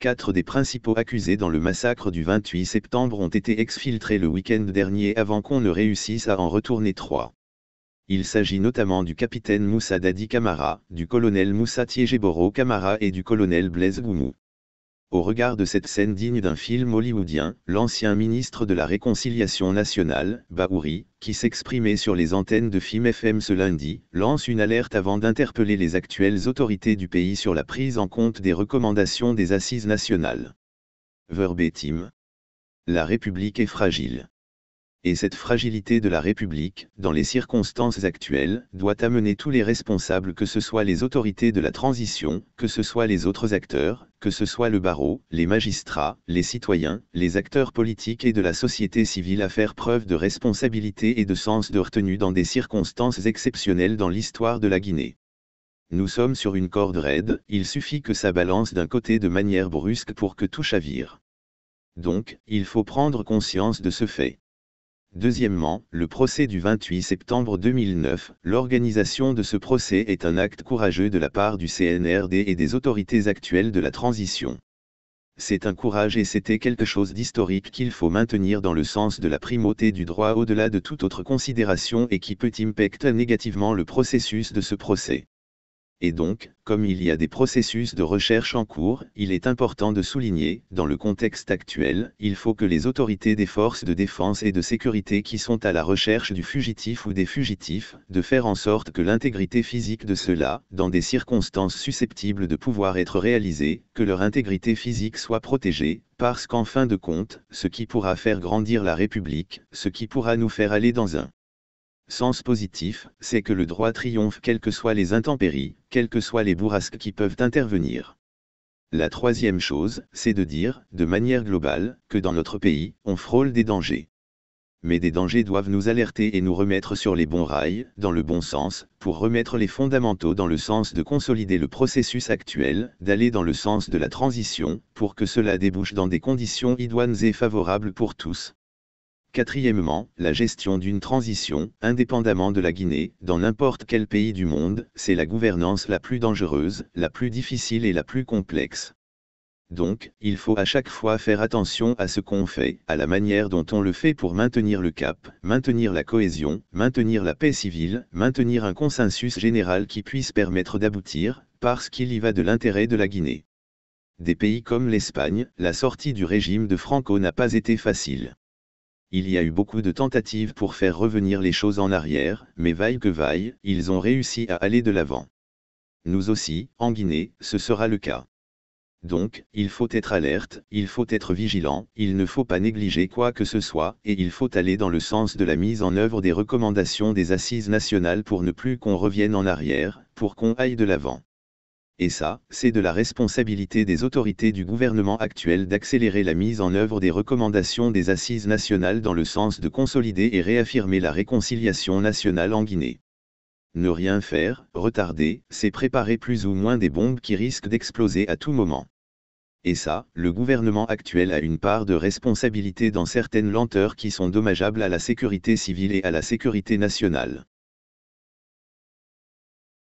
Quatre des principaux accusés dans le massacre du 28 septembre ont été exfiltrés le week-end dernier avant qu'on ne réussisse à en retourner trois. Il s'agit notamment du capitaine Moussa Dadi Kamara, du colonel Moussa Tiejeboro Kamara et du colonel Blaise Goumou. Au regard de cette scène digne d'un film hollywoodien, l'ancien ministre de la Réconciliation nationale, Bahouri, qui s'exprimait sur les antennes de FIM FM ce lundi, lance une alerte avant d'interpeller les actuelles autorités du pays sur la prise en compte des recommandations des assises nationales. Verbatim. La République est fragile et cette fragilité de la République, dans les circonstances actuelles, doit amener tous les responsables que ce soit les autorités de la transition, que ce soit les autres acteurs, que ce soit le barreau, les magistrats, les citoyens, les acteurs politiques et de la société civile à faire preuve de responsabilité et de sens de retenue dans des circonstances exceptionnelles dans l'histoire de la Guinée. Nous sommes sur une corde raide, il suffit que ça balance d'un côté de manière brusque pour que tout chavire. Donc, il faut prendre conscience de ce fait. Deuxièmement, le procès du 28 septembre 2009, l'organisation de ce procès est un acte courageux de la part du CNRD et des autorités actuelles de la transition. C'est un courage et c'était quelque chose d'historique qu'il faut maintenir dans le sens de la primauté du droit au-delà de toute autre considération et qui peut impacter négativement le processus de ce procès et donc, comme il y a des processus de recherche en cours, il est important de souligner, dans le contexte actuel, il faut que les autorités des forces de défense et de sécurité qui sont à la recherche du fugitif ou des fugitifs, de faire en sorte que l'intégrité physique de ceux-là, dans des circonstances susceptibles de pouvoir être réalisées, que leur intégrité physique soit protégée, parce qu'en fin de compte, ce qui pourra faire grandir la République, ce qui pourra nous faire aller dans un Sens positif, c'est que le droit triomphe quelles que soient les intempéries, quelles que soient les bourrasques qui peuvent intervenir. La troisième chose, c'est de dire, de manière globale, que dans notre pays, on frôle des dangers. Mais des dangers doivent nous alerter et nous remettre sur les bons rails, dans le bon sens, pour remettre les fondamentaux dans le sens de consolider le processus actuel, d'aller dans le sens de la transition, pour que cela débouche dans des conditions idoines et favorables pour tous. Quatrièmement, la gestion d'une transition, indépendamment de la Guinée, dans n'importe quel pays du monde, c'est la gouvernance la plus dangereuse, la plus difficile et la plus complexe. Donc, il faut à chaque fois faire attention à ce qu'on fait, à la manière dont on le fait pour maintenir le cap, maintenir la cohésion, maintenir la paix civile, maintenir un consensus général qui puisse permettre d'aboutir, parce qu'il y va de l'intérêt de la Guinée. Des pays comme l'Espagne, la sortie du régime de Franco n'a pas été facile il y a eu beaucoup de tentatives pour faire revenir les choses en arrière, mais vaille que vaille, ils ont réussi à aller de l'avant. Nous aussi, en Guinée, ce sera le cas. Donc, il faut être alerte, il faut être vigilant, il ne faut pas négliger quoi que ce soit, et il faut aller dans le sens de la mise en œuvre des recommandations des assises nationales pour ne plus qu'on revienne en arrière, pour qu'on aille de l'avant et ça, c'est de la responsabilité des autorités du gouvernement actuel d'accélérer la mise en œuvre des recommandations des assises nationales dans le sens de consolider et réaffirmer la réconciliation nationale en Guinée. Ne rien faire, retarder, c'est préparer plus ou moins des bombes qui risquent d'exploser à tout moment. Et ça, le gouvernement actuel a une part de responsabilité dans certaines lenteurs qui sont dommageables à la sécurité civile et à la sécurité nationale.